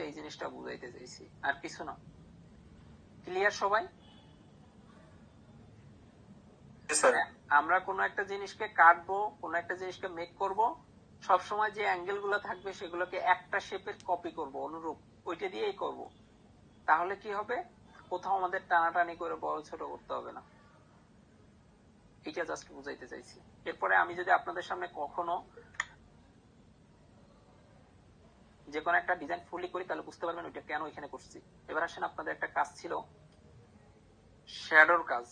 just এই জিনিসটা বুঝাইতে চাইছি আর কিছু না ক্লিয়ার সবাই হ্যাঁ, আমরা কোন একটা জিনিসকে কাটবো কোন একটা জিনিসকে মেক করব সব সময় যে অ্যাঙ্গেল গুলো থাকবে সেগুলোকে একটা শেপের কপি করব অনুরূপ ওইটা দিয়েই করব তাহলে কি হবে কোথাও আমাদের টানাটানি করে বড় ছোট করতে হবে না এটা জাস্ট বুঝাইতে চাইছি এরপরে আমি যদি আপনাদের সামনে কখনো যে কোনো একটা ডিজাইন ফুলি করি তাহলে বুঝতে পারবেন ওইটা কেন ওইখানে করছি এবার আসেন আপনাদের একটা কাজ ছিল শ্যাডোর কাজ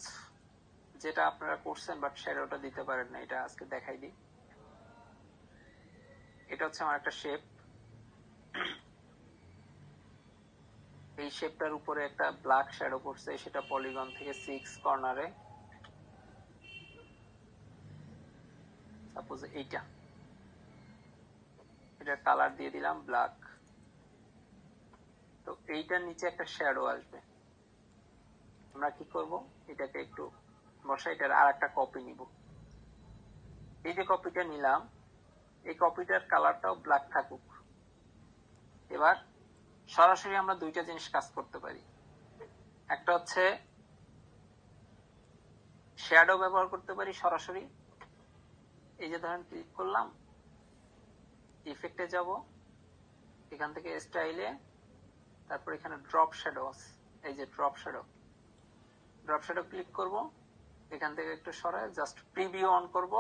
যেটা আপনারা করছেন বাট শ্যাডোটা দিতে পারেন না এটা আজকে দেখাই দিই এটা হচ্ছে আমার একটা শেপ এই শেপটার উপরে একটা ব্ল্যাক শ্যাডো পড়ছে সেটা পলিগন থেকে সিক্স কর্নারে সাপোজ এইটা এটা কালার দিয়ে দিলাম ব্ল্যাক তো এইটার নিচে একটা শ্যাডো আসবে আমরা কি করব এটাকে একটু বসাই এটার আর একটা কপি নিব এই যে কপিটা নিলাম এই কপিটার কালারটাও ব্ল্যাক থাকুক এবার সরাসরি আমরা দুইটা জিনিস কাজ করতে পারি একটা হচ্ছে শ্যাডো ব্যবহার করতে পারি সরাসরি এই যে ধরেন ক্লিক করলাম ইফেক্টে যাব এখান থেকে স্টাইলে তারপর এখানে ড্রপ শ্যাডোস এই যে drop shadow drop shadow click করব এখান থেকে একটু সরায় জাস্ট প্রিভিউ অন করব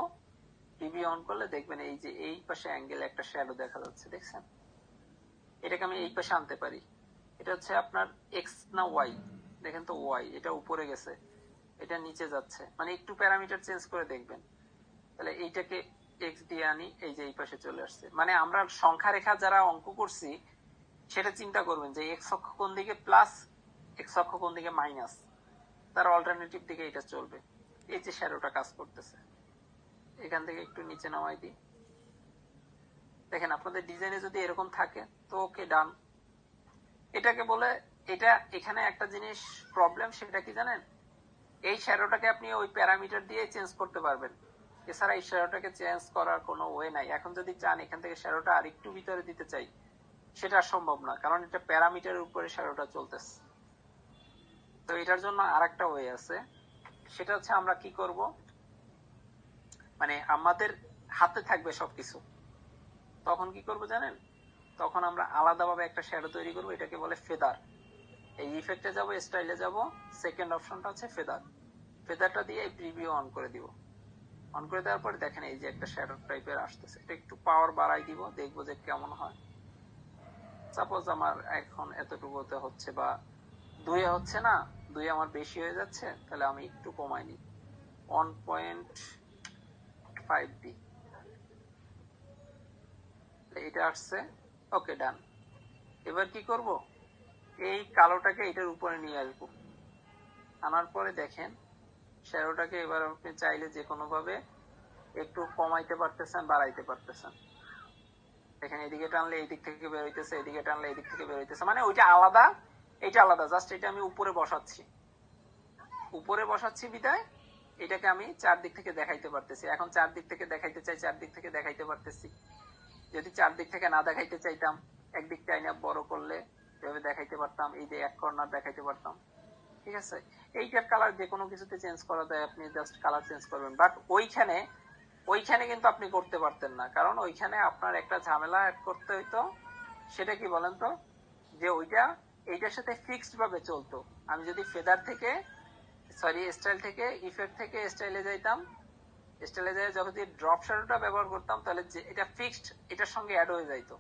প্রিভিউ অন করলে দেখবেন এই যে এই পাশে অ্যাঙ্গেল একটা শ্যাডো দেখা যাচ্ছে দেখছেন এটাকে আমি এই পাশে আনতে পারি এটা হচ্ছে আপনার এক্স না ওয়াই দেখেন তো ওয়াই এটা উপরে গেছে এটা নিচে যাচ্ছে মানে একটু প্যারামিটার চেঞ্জ করে দেখবেন তাহলে এইটাকে এক্স আনি এই যে এই পাশে চলে আসছে মানে আমরা সংখ্যা রেখা যারা অঙ্ক করছি সেটা চিন্তা করবেন যে এক্স অক্ষ কোন দিকে প্লাস এক্স অক্ষ কোন দিকে মাইনাস তার অল্টারনেটিভ দিকে এটা চলবে এই যে শ্যারোটা কাজ করতেছে এখান থেকে একটু নিচে নামাই দিই দেখেন আপনাদের ডিজাইনে যদি এরকম থাকে তো ওকে ডান এটাকে বলে এটা এখানে একটা জিনিস প্রবলেম সেটা কি জানেন এই শ্যারোটাকে আপনি ওই প্যারামিটার দিয়ে চেঞ্জ করতে পারবেন এছাড়া এই শ্যারোটাকে চেঞ্জ করার কোনো ওয়ে নাই এখন যদি চান এখান থেকে শ্যারোটা আর একটু ভিতরে দিতে চাই সেটা সম্ভব না কারণ এটা প্যারামিটারের উপরে শ্যারোটা চলতেছে তো এটার জন্য আর একটা ওয়ে আছে সেটা হচ্ছে আমরা কি করব মানে আমাদের হাতে থাকবে সবকিছু তখন কি করব জানেন তখন আমরা আলাদাভাবে একটা শ্যারো তৈরি করব এটাকে বলে ফেদার এই ইফেক্টে যাব স্টাইলে যাব সেকেন্ড অপশনটা হচ্ছে ফেদার ফেদারটা দিয়ে প্রিভিউ অন করে দিব অন করে দেওয়ার পরে দেখেন এই যে একটা শ্যাডো টাইপের আসতেছে এটা একটু পাওয়ার বাড়াই দিব দেখবো যে কেমন হয় সাপোজ আমার এখন এতটুকুতে হচ্ছে বা দুই হচ্ছে না দুই আমার বেশি হয়ে যাচ্ছে তাহলে আমি একটু কমাই নি ওয়ান পয়েন্ট ফাইভ ডি এটা আসছে ওকে ডান এবার কি করব এই কালোটাকে এটার উপরে নিয়ে আসবো আনার পরে দেখেন শ্যাডোটাকে এবার আপনি চাইলে যে কোনো ভাবে একটু কমাইতে পারতেছেন বাড়াইতে পারতেছেন এখানে এদিকে টানলে এদিক থেকে বের হইতেছে এদিকে টানলে এদিক থেকে বের হইতেছে মানে ওইটা আলাদা এটা আলাদা জাস্ট এটা আমি উপরে বসাচ্ছি উপরে বসাচ্ছি বিদায় এটাকে আমি চারদিক থেকে দেখাইতে পারতেছি এখন চারদিক থেকে দেখাইতে চাই চারদিক থেকে দেখাইতে পারতেছি যদি চারদিক থেকে না দেখাইতে চাইতাম একদিক টাইনা বড় করলে এভাবে দেখাইতে পারতাম এই যে এক কর্নার দেখাইতে পারতাম ঠিক আছে এইটার কালার যে কোনো কিছুতে চেঞ্জ করা যায় আপনি জাস্ট কালার চেঞ্জ করবেন বাট ওইখানে ওইখানে কিন্তু আপনি করতে পারতেন না কারণ ওইখানে আপনার একটা ঝামেলা অ্যাড করতে হইতো সেটা কি বলেন তো যে ওইটা এইটার সাথে ফিক্সড ভাবে চলতো আমি যদি ফেদার থেকে সরি স্টাইল থেকে ইফেক্ট থেকে স্টাইলে যাইতাম স্টাইলে যাই যখন ড্রপ শ্যাডোটা ব্যবহার করতাম তাহলে যে এটা ফিক্সড এটার সঙ্গে অ্যাড হয়ে যাইতো